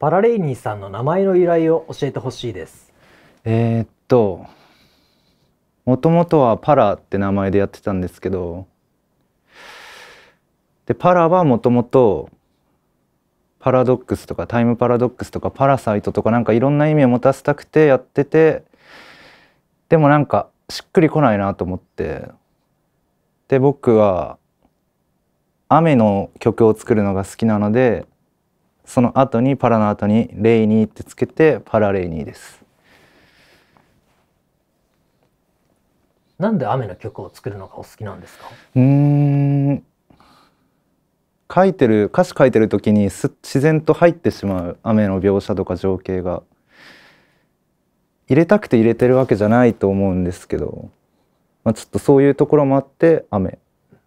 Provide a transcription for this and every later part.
パラレイニーさんの名前の由来を教えてほしいですえー、っともともとはパラって名前でやってたんですけどでパラはもともとパラドックスとかタイムパラドックスとかパラサイトとかなんかいろんな意味を持たせたくてやっててでもなんかしっくりこないなと思ってで僕は雨の曲を作るのが好きなのでその後にパラの後にレイニーってつけてパラレイニーです。なんで雨の曲を作るのがお好きなんですか。うん書いてる歌詞書いてる時にす自然と入ってしまう雨の描写とか情景が入れたくて入れてるわけじゃないと思うんですけど、まあ、ちょっとそういうところもあって雨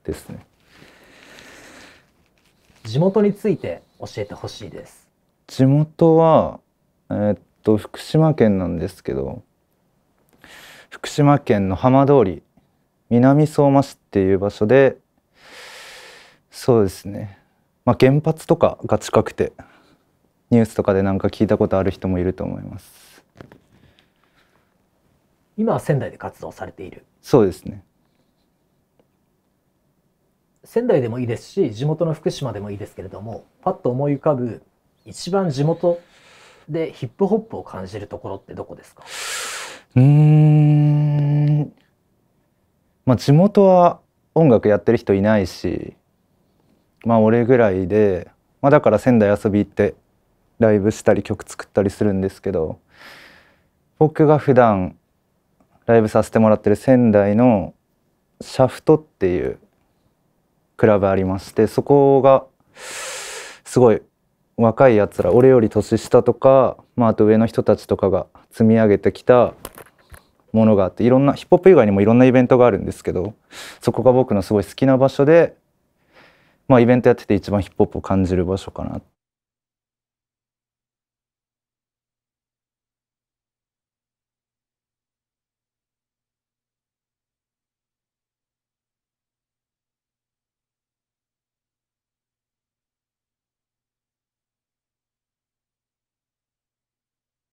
ですね地元について教えてほしいです地元はえー、っと福島県なんですけど福島県の浜通り南相馬市っていう場所でそうですねまあ原発とかが近くてニュースとかでなんか聞いたことある人もいると思います今は仙台で活動されているそうですね仙台でもいいですし地元の福島でもいいですけれどもパッと思い浮かぶ一番地元でヒップホップを感じるところってどこですかうんまあ地元は音楽やってる人いないしまあ俺ぐらいで、まあ、だから仙台遊び行ってライブしたり曲作ったりするんですけど僕が普段ライブさせてもらってる仙台のシャフトっていうクラブありましてそこがすごい若いやつら俺より年下とか、まあ、あと上の人たちとかが積み上げてきたものがあっていろんなヒップホップ以外にもいろんなイベントがあるんですけどそこが僕のすごい好きな場所で、まあ、イベントやってて一番ヒップホップを感じる場所かなっ